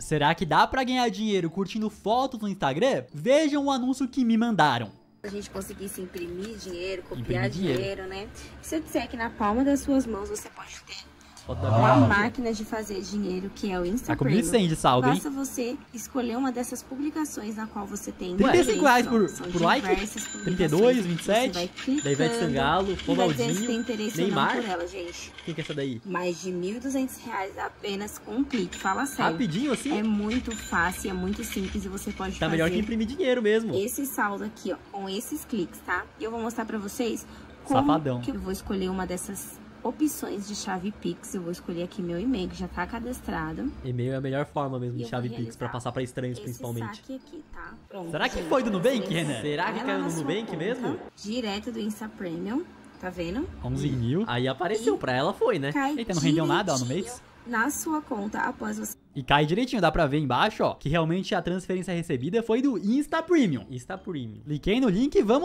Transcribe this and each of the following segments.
Será que dá pra ganhar dinheiro curtindo fotos no Instagram? Vejam o anúncio que me mandaram. A gente conseguisse imprimir dinheiro, copiar imprimir dinheiro. dinheiro, né? Se eu disser que na palma das suas mãos você pode ter uma ah, máquina de fazer dinheiro que é o Instagram. Tá com de saldo, hein? Basta você escolher uma dessas publicações na qual você tem 35 reais por, por like, 32, 27, da Ivete Sangalo, Ronaldinho, Neymar. Ela, Quem que é essa daí? Mais de 1.200 reais apenas com um clique, fala sério. Rapidinho assim? É muito fácil, é muito simples e você pode tá fazer... Tá melhor que imprimir dinheiro mesmo. Esse saldo aqui, ó, com esses cliques, tá? E eu vou mostrar pra vocês como Safadão. que eu vou escolher uma dessas opções de chave Pix. Eu vou escolher aqui meu e-mail, que já tá cadastrado. E-mail é a melhor forma mesmo de chave Pix pra passar pra estranhos, principalmente. Aqui, tá? Pronto, Será que foi do Nubank, Renan? Será que caiu no Nubank conta, mesmo? Direto do Insta Premium, tá vendo? 11 mil. Aí apareceu, e pra ela foi, né? Eita, não rendeu nada ó, no mês? Na sua conta após você e cai direitinho, dá pra ver embaixo, ó, que realmente a transferência recebida foi do Insta Premium. Insta Premium. Cliquei no link e vamos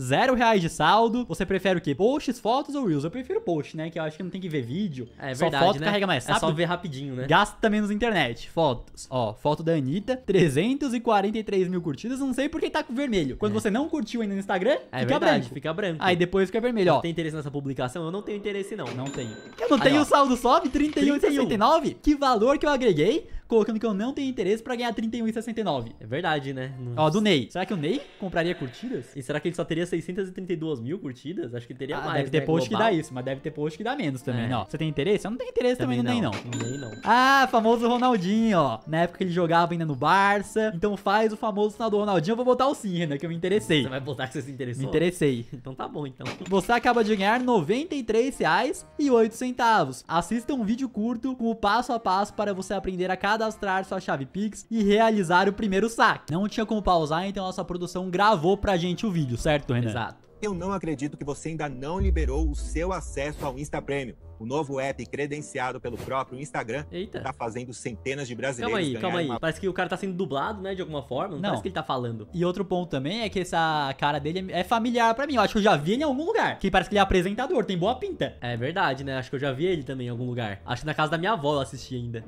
Zero reais de saldo. Você prefere o quê? Posts, fotos ou Reels? Eu prefiro post, né? Que eu acho que não tem que ver vídeo. É, é só verdade, foto né? carrega mais rápido. É só ver rapidinho, né? Gasta menos internet. Fotos. Ó, foto da Anitta, 343 mil curtidas. Não sei porque tá com vermelho. Quando é. você não curtiu ainda no Instagram, é fica verdade, branco. Fica branco. Aí depois fica vermelho, ó. Tem interesse nessa publicação? Eu não tenho interesse, não. Não tenho. Eu não Aí, tenho o saldo sobe, 31,69? Que valor que eu agreguei. day colocando que eu não tenho interesse para ganhar 31,69. É verdade, né? Nossa. Ó, do Ney. Será que o Ney compraria curtidas? E será que ele só teria 632 mil curtidas? Acho que teria ah, mais. Deve ter né, post global. que dá isso, mas deve ter post que dá menos também, é. ó. Você tem interesse? Eu não tenho interesse também, também no Ney, não. Ney, não. Ah, famoso Ronaldinho, ó. Na época ele jogava ainda no Barça. Então faz o famoso sinal do Ronaldinho. Eu vou botar o sim, né? Que eu me interessei. Você vai botar que você se interessou? Me interessei. Então tá bom, então. Você acaba de ganhar R$ 93,08. Assista um vídeo curto com o passo a passo para você aprender a cada cadastrar sua chave Pix e realizar o primeiro saque. Não tinha como pausar, então nossa produção gravou pra gente o vídeo, certo, Renan? Exato. Eu não acredito que você ainda não liberou o seu acesso ao Insta Premium. O novo app credenciado pelo próprio Instagram Eita. tá fazendo centenas de brasileiros. Calma aí, calma aí. Uma... Parece que o cara tá sendo dublado, né? De alguma forma. Não, não, parece que ele tá falando. E outro ponto também é que essa cara dele é, é familiar pra mim. Eu acho que eu já vi ele em algum lugar. Que parece que ele é apresentador, tem boa pinta. É verdade, né? Acho que eu já vi ele também em algum lugar. Acho que na casa da minha avó eu assisti ainda.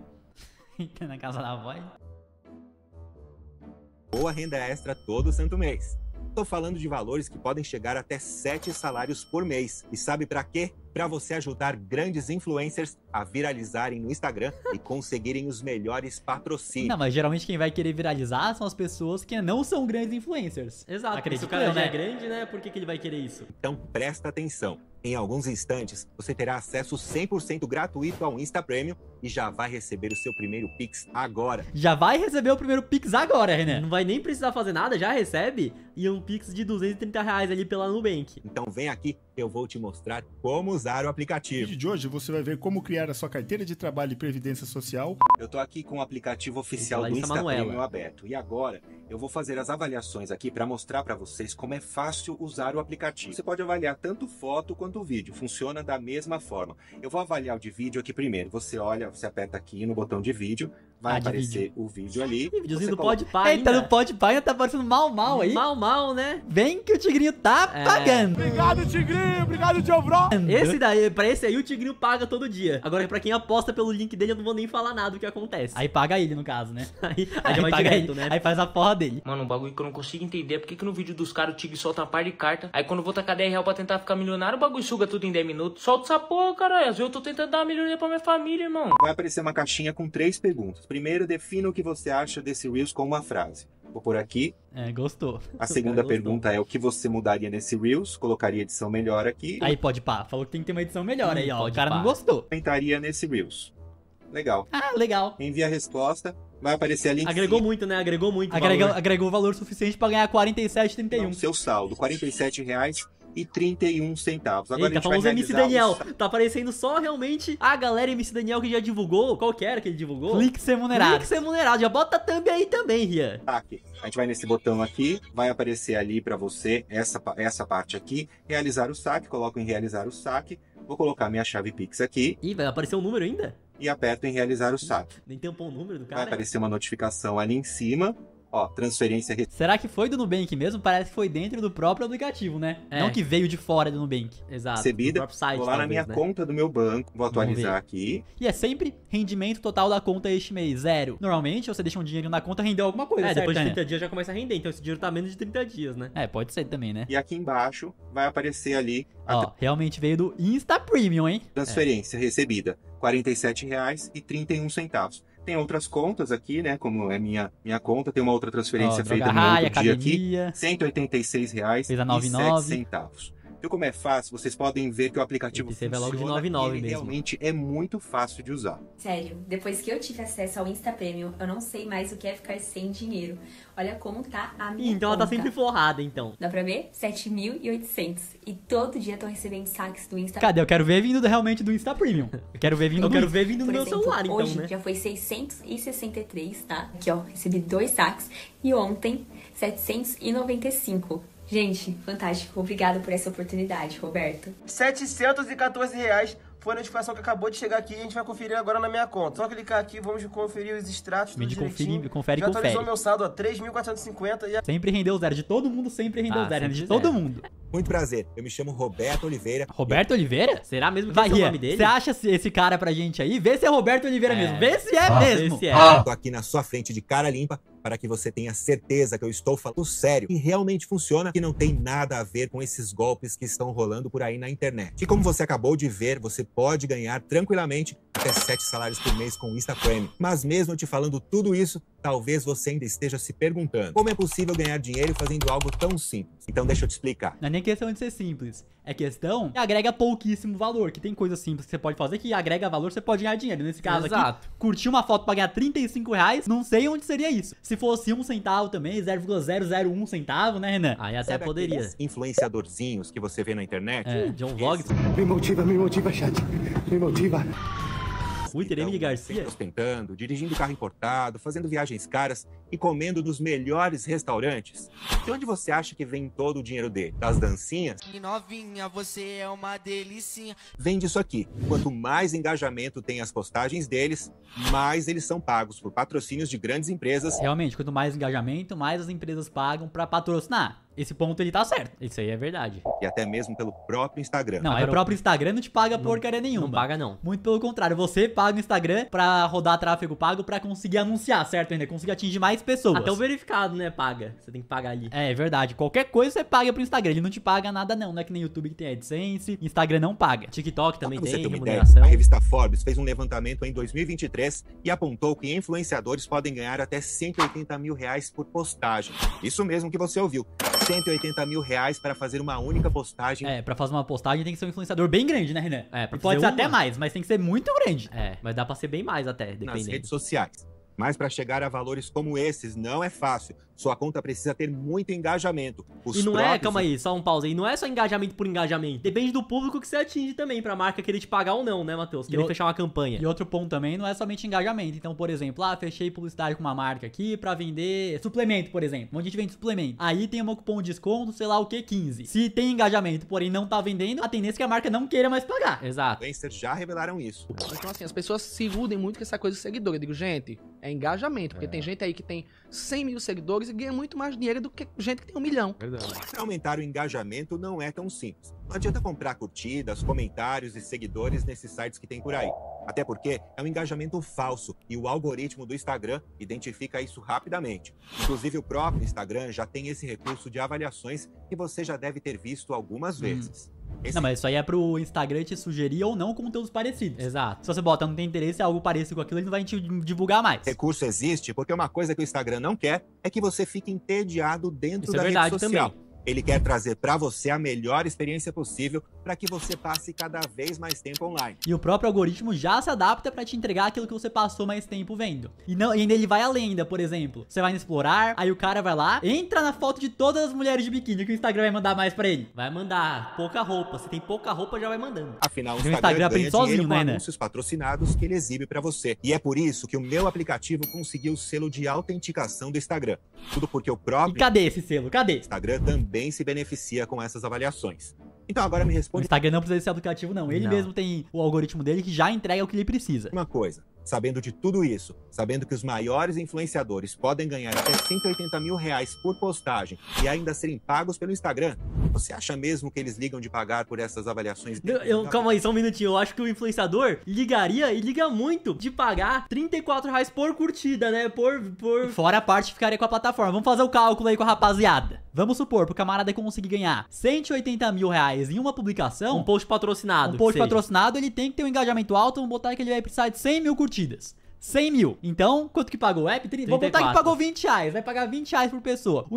na casa da avó. Boa renda extra todo santo mês. Estou falando de valores que podem chegar até sete salários por mês. E sabe para quê? Para você ajudar grandes influencers a viralizarem no Instagram e conseguirem os melhores patrocínios. Não, mas geralmente quem vai querer viralizar são as pessoas que não são grandes influencers. Exato. Acredito se o cara eu, já é né? grande, né? Por que, que ele vai querer isso? Então presta atenção. Em alguns instantes, você terá acesso 100% gratuito ao Insta Premium e já vai receber o seu primeiro Pix agora. Já vai receber o primeiro Pix agora, René. Não vai nem precisar fazer nada, já recebe. E um Pix de 230 reais ali pela Nubank. Então vem aqui, eu vou te mostrar como usar o aplicativo. No vídeo de hoje você vai ver como criar a sua carteira de trabalho e previdência social. Eu tô aqui com o aplicativo oficial do Insta Premium aberto. E agora eu vou fazer as avaliações aqui para mostrar para vocês como é fácil usar o aplicativo. Você pode avaliar tanto foto quanto vídeo, funciona da mesma forma. Eu vou avaliar o de vídeo aqui primeiro. Você olha você aperta aqui no botão de vídeo Vai ah, aparecer vídeo. o vídeo ali. E videozinho do Podpah Eita, no Pode ainda tá aparecendo mal, mal aí. Mal, mal, né? Vem que o Tigrinho tá é. pagando. Obrigado, Tigrinho. Obrigado, Tiobro. Esse daí, pra esse aí, o Tigrinho paga todo dia. Agora, pra quem aposta pelo link dele, eu não vou nem falar nada do que acontece. Aí paga ele, no caso, né? aí, aí, aí vai paga direto, ele. né? Aí faz a porra dele. Mano, um bagulho que eu não consigo entender é por que no vídeo dos caras o Tigre solta uma par de carta. Aí quando eu vou tacar 10 real pra tentar ficar milionário, o bagulho suga tudo em 10 minutos. Solta essa porra, cara. eu tô tentando dar uma melhoria pra minha família, irmão. Vai aparecer uma caixinha com três perguntas. Primeiro, defina o que você acha desse Reels com uma frase. Vou por aqui. É, gostou. A segunda gostou. pergunta é o que você mudaria nesse Reels? Colocaria edição melhor aqui. Aí pode pá, falou que tem que ter uma edição melhor aí, ó. O cara pá. não gostou. Comentaria nesse Reels. Legal. Ah, legal. Envia a resposta. Vai aparecer ali. Agregou cima. muito, né? Agregou muito. Agregou valor, agregou valor suficiente para ganhar 47,31. Seu saldo, 47 reais e 31 centavos. Agora Eita, a gente vai MC Daniel. Os... Tá aparecendo só realmente a galera MC Daniel que já divulgou. Qual que era que ele divulgou? Cliques Clique ser remunerados. Já bota a thumb aí também, Ria. Tá aqui. A gente vai nesse botão aqui, vai aparecer ali para você essa, essa parte aqui, realizar o saque, coloco em realizar o saque, vou colocar minha chave Pix aqui. Ih, vai aparecer um número ainda? E aperto em realizar o saque. Nem pau o número do cara. Vai aparecer uma notificação ali em cima, Ó, transferência. Será que foi do Nubank mesmo? Parece que foi dentro do próprio aplicativo, né? É. Não que veio de fora do Nubank. Exato. Recebida. Site, vou lá talvez, na minha né? conta do meu banco. Vou atualizar aqui. E é sempre rendimento total da conta este mês, zero. Normalmente, você deixa um dinheiro na conta, rendeu alguma coisa. É, certo, depois de 30 né? dias já começa a render. Então esse dinheiro tá menos de 30 dias, né? É, pode ser também, né? E aqui embaixo vai aparecer ali. Ó, realmente veio do Insta Premium, hein? Transferência é. recebida. R$ 47,31 tem outras contas aqui, né? Como é minha, minha conta, tem uma outra transferência oh, feita no outro dia academia. aqui. 186 reais Fez 99. centavos. Viu como é fácil? Vocês podem ver que o aplicativo funciona, é logo de 99 ele mesmo. realmente é muito fácil de usar. Sério, depois que eu tive acesso ao Insta Premium, eu não sei mais o que é ficar sem dinheiro. Olha como tá a minha Então conta. ela tá sempre forrada, então. Dá pra ver? 7.800. E todo dia tô recebendo saques do Insta Cadê? Eu quero ver vindo realmente do Insta Premium. Eu quero ver vindo, eu quero ver vindo do meu celular, então, hoje né? já foi 663, tá? Aqui, ó, recebi dois saques. E ontem, 795. Gente, fantástico. Obrigado por essa oportunidade, Roberto. 714 reais foi a notificação que acabou de chegar aqui e a gente vai conferir agora na minha conta. Só clicar aqui, vamos conferir os extratos me confere, conferi, confere, Já atualizou meu saldo a 3.450 e... Sempre rendeu zero, de todo mundo sempre rendeu ah, zero, sempre de zero. todo mundo. Muito prazer, eu me chamo Roberto Oliveira. Roberto Oliveira? Será mesmo que é o nome dele? Você acha esse cara pra gente aí? Vê se é Roberto Oliveira é. mesmo, vê se é ah, mesmo. Se é. Ah. Tô aqui na sua frente de cara limpa para que você tenha certeza que eu estou falando sério, que realmente funciona, e não tem nada a ver com esses golpes que estão rolando por aí na internet. E como você acabou de ver, você pode ganhar tranquilamente até 7 salários por mês com o InstaPrime. Mas mesmo te falando tudo isso, Talvez você ainda esteja se perguntando como é possível ganhar dinheiro fazendo algo tão simples. Então deixa eu te explicar. Não é nem questão de ser simples. É questão que agrega pouquíssimo valor. Que tem coisa simples que você pode fazer que agrega valor, você pode ganhar dinheiro. Nesse caso Exato. aqui, curtir uma foto pra ganhar 35 reais, não sei onde seria isso. Se fosse um centavo também, 0,001 centavo, né, Renan? Aí até poderia. influenciadorzinhos que você vê na internet. É, John Vlogs. Me motiva, me motiva, chat. Me motiva. Ruiter, então, Emily Garcia. Ostentando, dirigindo carro importado, fazendo viagens caras e comendo nos melhores restaurantes. De onde você acha que vem todo o dinheiro dele? Das dancinhas? Que novinha, você é uma delícia. Vem disso aqui. Quanto mais engajamento tem as postagens deles, mais eles são pagos por patrocínios de grandes empresas. Realmente, quanto mais engajamento, mais as empresas pagam para patrocinar. Esse ponto ele tá certo. Isso aí é verdade. E até mesmo pelo próprio Instagram. Não, é Agora, é o próprio Instagram não te paga não, porcaria nenhuma. Não paga, não. Muito pelo contrário, você paga o Instagram pra rodar tráfego pago pra conseguir anunciar, certo, ainda? Conseguir atingir mais pessoas. Até o verificado, né? Paga. Você tem que pagar ali. É, é verdade. Qualquer coisa você paga pro Instagram. Ele não te paga nada, não. Não é que nem YouTube que tem AdSense. Instagram não paga. TikTok também Só tem, tem remuneração. Ideia, a revista Forbes fez um levantamento em 2023 e apontou que influenciadores podem ganhar até 180 mil reais por postagem. Isso mesmo que você ouviu. 180 mil reais para fazer uma única postagem. É, para fazer uma postagem tem que ser um influenciador bem grande, né, Renan? É, pode ser uma. até mais, mas tem que ser muito grande. É, mas dá para ser bem mais até, dependendo. Nas redes sociais. Mas para chegar a valores como esses não é fácil. Sua conta precisa ter muito engajamento. Os e não é, próprios... é, calma aí, só um pausa aí. Não é só engajamento por engajamento. Depende do público que você atinge também, pra marca querer te pagar ou não, né, Matheus? Querer fechar uma campanha. E outro ponto também não é somente engajamento. Então, por exemplo, ah, fechei publicidade com uma marca aqui pra vender suplemento, por exemplo. Onde a gente vende suplemento. Aí tem um cupom de desconto, sei lá o que, 15. Se tem engajamento, porém não tá vendendo, a tendência é que a marca não queira mais pagar. Exato. Vencedores já revelaram isso. Então, assim, as pessoas se iludem muito com essa coisa de seguidor. Eu digo, gente, é engajamento. Porque é. tem gente aí que tem 100 mil seguidores e ganha muito mais dinheiro do que gente que tem um milhão. Verdade. Aumentar o engajamento não é tão simples. Não adianta comprar curtidas, comentários e seguidores nesses sites que tem por aí. Até porque é um engajamento falso e o algoritmo do Instagram identifica isso rapidamente. Inclusive, o próprio Instagram já tem esse recurso de avaliações que você já deve ter visto algumas vezes. Esse... Não, mas isso aí é pro Instagram te sugerir ou não conteúdos parecidos. Exato. Se você bota não tem interesse, é algo parecido com aquilo, ele não vai te divulgar mais. Recurso existe porque uma coisa que o Instagram não quer é que você fique entediado dentro isso é da é verdade rede social. Também. Ele quer trazer para você a melhor experiência possível para que você passe cada vez mais tempo online. E o próprio algoritmo já se adapta para te entregar aquilo que você passou mais tempo vendo. E não, e ainda ele vai além, ainda, por exemplo. Você vai no explorar, aí o cara vai lá, entra na foto de todas as mulheres de biquíni que o Instagram vai mandar mais para ele. Vai mandar pouca roupa, se tem pouca roupa já vai mandando. Afinal, o Instagram, o Instagram aprende sozinho, né, né? anúncios patrocinados que ele exibe para você. E é por isso que o meu aplicativo conseguiu o selo de autenticação do Instagram. Tudo porque o próprio E cadê esse selo? Cadê? Instagram também também se beneficia com essas avaliações. Então agora me responde. O Instagram não precisa ser educativo, não. Ele não. mesmo tem o algoritmo dele que já entrega o que ele precisa. Uma coisa, sabendo de tudo isso, sabendo que os maiores influenciadores podem ganhar até 180 mil reais por postagem e ainda serem pagos pelo Instagram, você acha mesmo que eles ligam de pagar por essas avaliações? Eu, eu, calma aí, só um minutinho. Eu acho que o influenciador ligaria e liga muito de pagar 34 reais por curtida, né? Por, por... Fora a parte ficaria com a plataforma. Vamos fazer o cálculo aí com a rapaziada. Vamos supor, pro camarada conseguir ganhar 180 mil reais em uma publicação. Um post patrocinado. Um post patrocinado, ele tem que ter um engajamento alto. Vamos botar que ele vai precisar de 100 mil curtidas. 100 mil. Então, quanto que pagou? o app? 30, 34. Vou contar que pagou 20 reais. Vai pagar 20 reais por pessoa. O,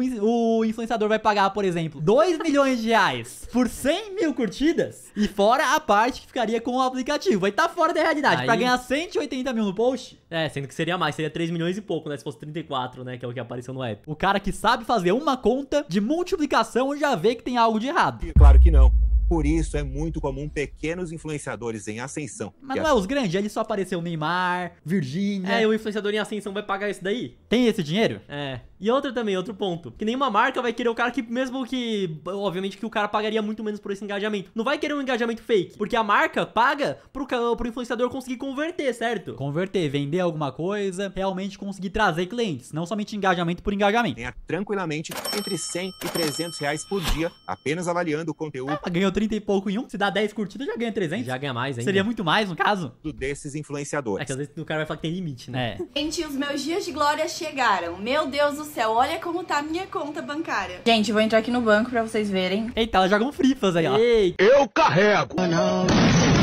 o influenciador vai pagar, por exemplo, 2 milhões de reais por 100 mil curtidas. E fora a parte que ficaria com o aplicativo. Aí tá fora da realidade. Aí... Pra ganhar 180 mil no post. É, sendo que seria mais. Seria 3 milhões e pouco, né? Se fosse 34, né? Que é o que apareceu no app. O cara que sabe fazer uma conta de multiplicação já vê que tem algo de errado. Claro que não por isso é muito comum pequenos influenciadores em ascensão. Mas não é os grandes, ele só apareceu Neymar, Virgínia. É, o influenciador em ascensão vai pagar isso daí? Tem esse dinheiro? É. E outra também, outro ponto, que nenhuma marca vai querer o cara que, mesmo que, obviamente que o cara pagaria muito menos por esse engajamento, não vai querer um engajamento fake, porque a marca paga pro, pro influenciador conseguir converter, certo? Converter, vender alguma coisa, realmente conseguir trazer clientes, não somente engajamento por engajamento. Ganha tranquilamente entre 100 e 300 reais por dia, apenas avaliando o conteúdo. Ah, ganhou 30 e pouco em um, se dá 10 curtidas já ganha 300. Já ganha mais hein? Seria muito mais, no caso. Desses influenciadores. É que às vezes o cara vai falar que tem limite, né? É. Gente, os meus dias de glória chegaram. Meu Deus do céu, olha como tá a minha conta bancária. Gente, vou entrar aqui no banco pra vocês verem. Eita, joga jogam frifas aí, ó. Ei, eu carrego! Oh, não.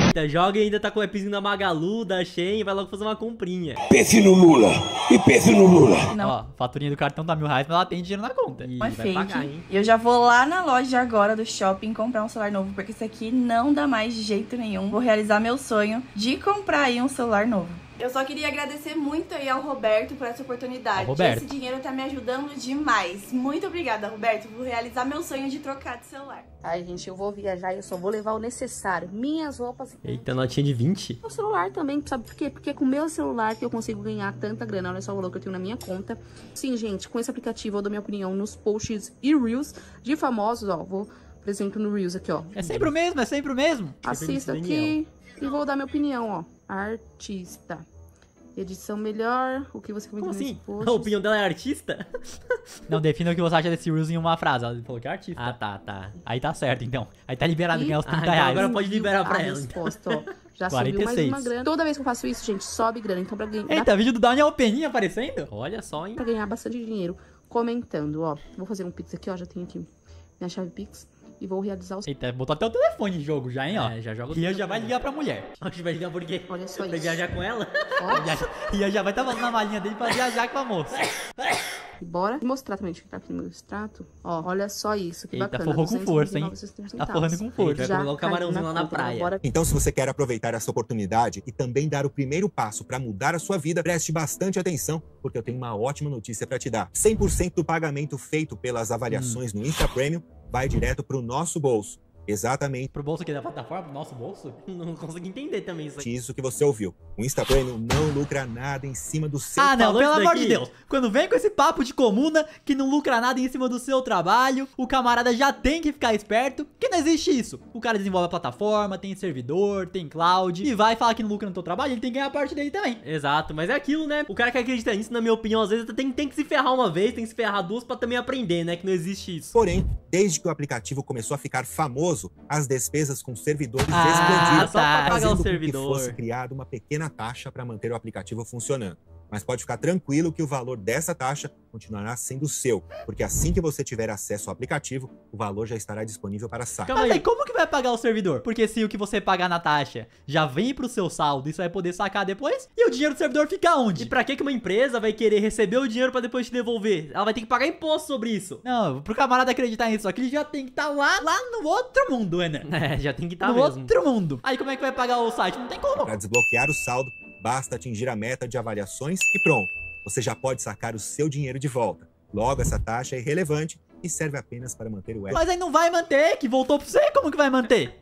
Eita, joga e ainda tá com o epizinho da Magalu, da Shein, vai logo fazer uma comprinha. Pense no Lula e pense no Lula. Não. Ó, faturinha do cartão tá mil reais, mas ela tem dinheiro na conta. E Uma vai fake. pagar, hein? eu já vou lá na loja agora do shopping comprar um celular novo, porque isso aqui não dá mais de jeito nenhum. Vou realizar meu sonho de comprar aí um celular novo. Eu só queria agradecer muito aí ao Roberto por essa oportunidade. Roberto. Esse dinheiro tá me ajudando demais. Muito obrigada, Roberto. Vou realizar meu sonho de trocar de celular. Ai, gente, eu vou viajar e eu só vou levar o necessário. Minhas roupas. Eita, notinha de 20. O celular também, sabe por quê? Porque é com o meu celular que eu consigo ganhar tanta grana. Olha só o valor que eu tenho na minha conta. Sim, gente, com esse aplicativo eu dou minha opinião nos posts e reels de famosos, ó. Vou, por exemplo, no reels aqui, ó. É sempre o mesmo, é sempre o mesmo. Assista aqui e vou dar minha opinião, ó artista. Edição melhor, o que você comentou Como assim? A opinião dela é artista? Não, defina o que você acha desse Reels em uma frase. Ela falou que é artista. Ah, tá, tá. Aí tá certo, então. Aí tá liberado ganhar os 30 ah, reais. agora pode liberar pra ela. Então. Resposta, ó. Já 46. subiu mais uma grana. Toda vez que eu faço isso, gente, sobe grana. Então pra ganhar... Eita, vídeo do Daniel Peninha aparecendo? Olha só, hein. Pra ganhar bastante dinheiro comentando, ó. Vou fazer um pix aqui, ó. Já tenho aqui minha chave pix e vou realizar os. Eita, botou até o telefone em jogo já, hein, ó. É, já joga o Rian já vai ligar pra mulher. gente vai ligar por quê? Olha só vai isso. viajar com ela? Rian já vai estar tá na malinha dele pra viajar com a moça. bora mostrar também, o que tá aqui no meu extrato. Ó, olha só isso, que Eita, bacana. Tá com força, hein? Tá forrando com força. Já colocar o camarãozinho na lá na né? praia. Bora... Então, se você quer aproveitar essa oportunidade e também dar o primeiro passo para mudar a sua vida, preste bastante atenção, porque eu tenho uma ótima notícia para te dar. 100% do pagamento feito pelas avaliações hum. no Insta Premium vai direto para o nosso bolso. Exatamente. Pro bolso aqui da plataforma, pro nosso bolso? Não consigo entender também isso aqui. Isso que você ouviu. O Instaprêmio não lucra nada em cima do seu Ah, não, pelo amor de Deus. Quando vem com esse papo de comuna que não lucra nada em cima do seu trabalho, o camarada já tem que ficar esperto, que não existe isso. O cara desenvolve a plataforma, tem servidor, tem cloud, e vai falar que não lucra no seu trabalho, ele tem que ganhar a parte dele também. Exato, mas é aquilo, né? O cara que acredita nisso, na minha opinião, às vezes tem, tem que se ferrar uma vez, tem que se ferrar duas pra também aprender, né? Que não existe isso. Porém, desde que o aplicativo começou a ficar famoso, as despesas com servidores ah, explodiram, tá. fazendo com servidor. que fosse criada uma pequena taxa para manter o aplicativo funcionando. Mas pode ficar tranquilo que o valor dessa taxa continuará sendo seu, porque assim que você tiver acesso ao aplicativo, o valor já estará disponível para saque. Calma aí, como que vai pagar o servidor? Porque se o que você pagar na taxa já vem para o seu saldo isso vai poder sacar depois, e o dinheiro do servidor fica onde? E para que uma empresa vai querer receber o dinheiro para depois te devolver? Ela vai ter que pagar imposto sobre isso. Não, pro camarada acreditar nisso, aqui ele já tem que estar tá lá, lá no outro mundo, né? É, já tem que estar tá no outro mundo. Aí como é que vai pagar o site? Não tem como. Para desbloquear o saldo, Basta atingir a meta de avaliações e pronto, você já pode sacar o seu dinheiro de volta. Logo, essa taxa é irrelevante e serve apenas para manter o... Mas aí não vai manter, que voltou para você, como que vai manter?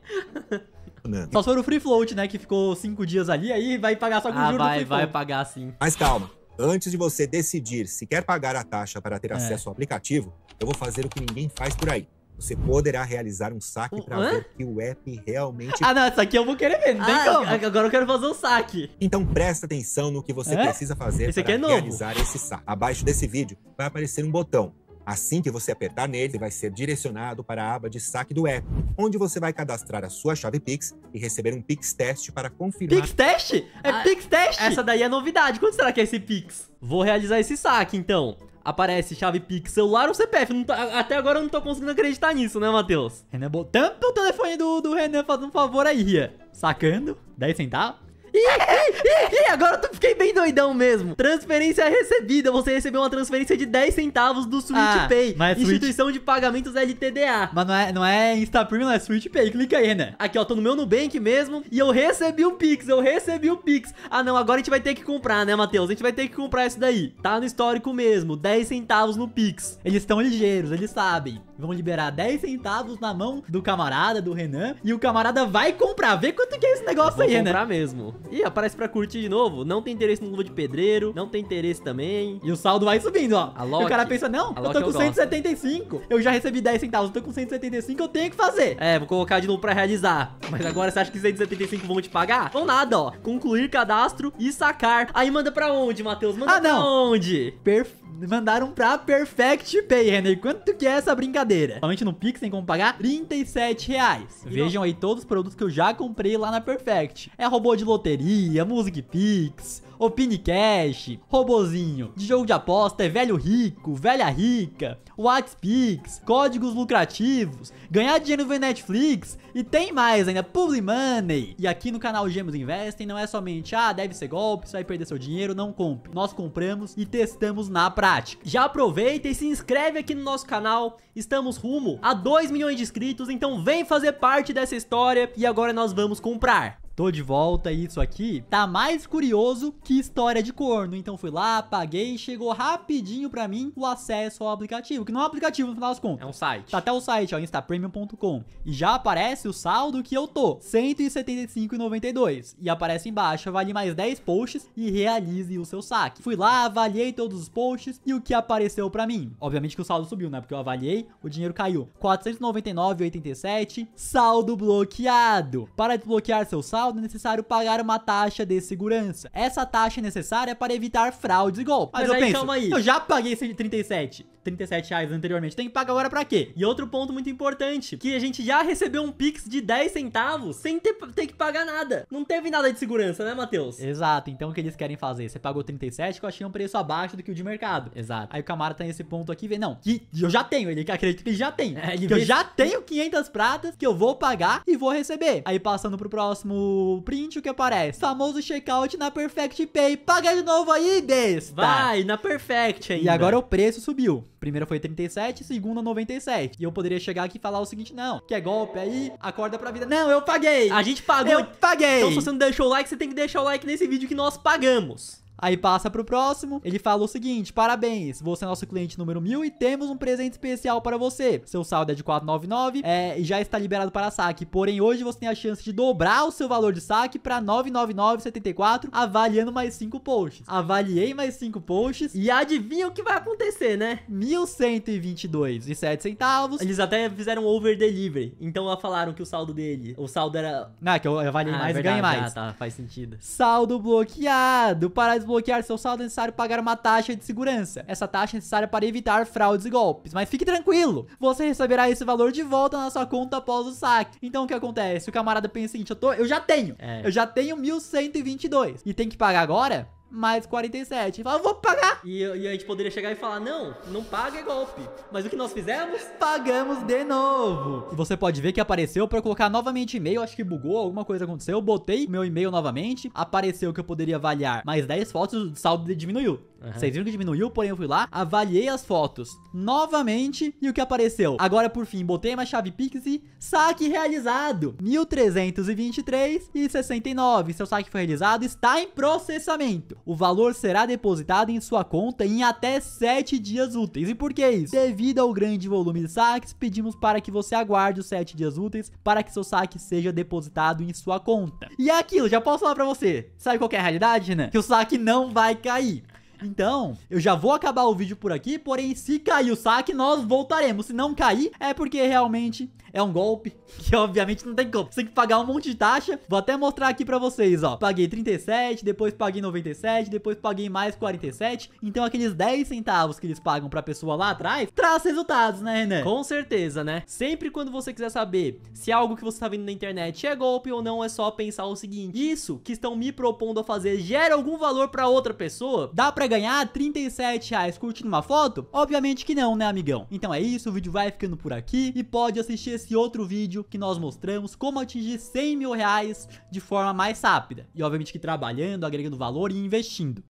Não. Só se for o free float, né, que ficou cinco dias ali, aí vai pagar só com ah, vai, do vai pagar sim. Mas calma, antes de você decidir se quer pagar a taxa para ter é. acesso ao aplicativo, eu vou fazer o que ninguém faz por aí você poderá realizar um saque para ver que o app realmente. Ah, não, essa aqui eu vou querer ver, não tem ah, como. Agora eu quero fazer um saque. Então presta atenção no que você precisa fazer esse para é realizar esse saque. Abaixo desse vídeo vai aparecer um botão. Assim que você apertar nele, você vai ser direcionado para a aba de saque do app, onde você vai cadastrar a sua chave Pix e receber um Pix teste para confirmar. Pix teste? É ah, Pix teste? Essa daí é novidade. Quando será que é esse Pix? Vou realizar esse saque, então aparece chave Pix, celular ou CPF. Não tô, tá, até agora eu não tô conseguindo acreditar nisso, né, Matheus? Renan, é tampa o telefone do, do Renan fazendo um favor aí, Sacando? 10 centavos? Ih, agora eu fiquei bem doidão mesmo. Transferência recebida. Você recebeu uma transferência de 10 centavos do Switch ah, Pay. É instituição Switch... de pagamentos LTDA. Mas não é, não é Instaprime, não é Switch Pay. Clica aí, né? Aqui, ó, tô no meu Nubank mesmo. E eu recebi o Pix, eu recebi o Pix. Ah, não, agora a gente vai ter que comprar, né, Matheus? A gente vai ter que comprar isso daí. Tá no histórico mesmo. 10 centavos no Pix. Eles estão ligeiros, eles sabem. Vão liberar 10 centavos na mão do camarada, do Renan. E o camarada vai comprar. Vê quanto que é esse negócio aí, né? Vou comprar mesmo. Ih, aparece pra curtir de novo. Não tem interesse no luva de pedreiro, não tem interesse também. E o saldo vai subindo, ó. e o cara pensa, não, eu tô com eu 175. Eu já recebi 10 centavos, eu tô com 175, eu tenho que fazer. É, vou colocar de novo pra realizar. Mas agora você acha que 175 vão te pagar? Vão nada, ó. Concluir cadastro e sacar. Aí manda pra onde, Matheus? Manda ah, pra onde? Perfeito mandaram pra Perfect Pay, Renner. Quanto que é essa brincadeira? Somente no Pix tem como pagar 37 reais. Vejam aí todos os produtos que eu já comprei lá na Perfect. É robô de loteria, Music Pix, Opinicash, Robozinho, de jogo de aposta, é velho rico, velha rica, Waxpix, códigos lucrativos, ganhar dinheiro no Netflix e tem mais ainda, Public Money. E aqui no canal Gêmeos Investem não é somente, ah, deve ser golpe, você vai perder seu dinheiro, não compre. Nós compramos e testamos na prática. Já aproveita e se inscreve aqui no nosso canal, estamos rumo a 2 milhões de inscritos, então vem fazer parte dessa história e agora nós vamos comprar. Tô de volta e isso aqui tá mais curioso que história de corno. Então fui lá, paguei e chegou rapidinho pra mim o acesso ao aplicativo. Que não é um aplicativo no final das contas. É um site. Tá até o site, ó, instapremium.com. E já aparece o saldo que eu tô, 175,92. E aparece embaixo, avalie mais 10 posts e realize o seu saque. Fui lá, avaliei todos os posts e o que apareceu pra mim. Obviamente que o saldo subiu, né? Porque eu avaliei, o dinheiro caiu. 499,87, saldo bloqueado. Para desbloquear seu saldo, é necessário pagar uma taxa de segurança. Essa taxa é necessária para evitar fraudes e golpes. Mas, Mas eu aí, penso, calma aí. eu já paguei 137. 37 reais anteriormente. Tem que pagar agora pra quê? E outro ponto muito importante, que a gente já recebeu um Pix de 10 centavos sem ter, ter que pagar nada. Não teve nada de segurança, né, Matheus? Exato. Então o que eles querem fazer? Você pagou 37, que eu achei um preço abaixo do que o de mercado. Exato. Aí o Camara tá nesse ponto aqui, vê, não, que eu já tenho, ele acredita que ele já tem. É, ele que vê... eu já tenho 500 pratas que eu vou pagar e vou receber. Aí passando pro próximo print, o que aparece? Famoso checkout na Perfect Pay. Paga de novo aí, besta. Vai, na Perfect ainda. E agora o preço subiu. Primeira foi 37, segunda 97. E eu poderia chegar aqui e falar o seguinte: não, que é golpe aí, acorda pra vida. Não, eu paguei! A gente pagou. Eu paguei! Então, se você não deixou o like, você tem que deixar o like nesse vídeo que nós pagamos. Aí passa pro próximo, ele fala o seguinte: parabéns, você é nosso cliente número 1000 e temos um presente especial para você. Seu saldo é de 499 é, e já está liberado para saque. Porém, hoje você tem a chance de dobrar o seu valor de saque para 999,74, avaliando mais 5 posts. Avaliei mais 5 posts e adivinha o que vai acontecer, né? 1.122,07 centavos. Eles até fizeram over delivery, então falaram que o saldo dele, o saldo era. Não, é que eu avaliei ah, é mais verdade, e ganhei mais. Ah, tá, faz sentido. Saldo bloqueado para desbloquear seu saldo, é necessário pagar uma taxa de segurança. Essa taxa é necessária para evitar fraudes e golpes. Mas fique tranquilo, você receberá esse valor de volta na sua conta após o saque. Então o que acontece? O camarada pensa o seguinte, eu, tô, eu já tenho, é. eu já tenho 1122 e tem que pagar agora? mais 47. Fala, vou pagar. E, e, a gente poderia chegar e falar, não, não paga é golpe. Mas o que nós fizemos? Pagamos de novo. E você pode ver que apareceu para colocar novamente e-mail. Acho que bugou, alguma coisa aconteceu. Botei meu e-mail novamente. Apareceu que eu poderia avaliar mais 10 fotos, o saldo diminuiu. Uhum. Vocês viram que diminuiu, porém eu fui lá, avaliei as fotos novamente e o que apareceu? Agora por fim, botei uma chave Pixie, saque realizado, 1.323,69. e Seu saque foi realizado, está em processamento. O valor será depositado em sua conta em até 7 dias úteis. E por que isso? Devido ao grande volume de saques, pedimos para que você aguarde os 7 dias úteis para que seu saque seja depositado em sua conta. E é aquilo, já posso falar para você. Sabe qual é a realidade, né? Que o saque não vai cair. Então, eu já vou acabar o vídeo por aqui, porém se cair o saque, nós voltaremos. Se não cair, é porque realmente é um golpe que obviamente não tem como. Você tem que pagar um monte de taxa. Vou até mostrar aqui pra vocês, ó. Paguei 37, depois paguei 97, depois paguei mais 47. Então aqueles 10 centavos que eles pagam pra pessoa lá atrás, traz resultados, né, Renan? Com certeza, né? Sempre quando você quiser saber se algo que você tá vendo na internet é golpe ou não, é só pensar o seguinte. Isso que estão me propondo a fazer gera algum valor pra outra pessoa? Dá pra ganhar 37 reais curtindo uma foto? Obviamente que não, né, amigão? Então é isso, o vídeo vai ficando por aqui e pode assistir esse outro vídeo que nós mostramos como atingir 100 mil reais de forma mais rápida. E obviamente que trabalhando, agregando valor e investindo.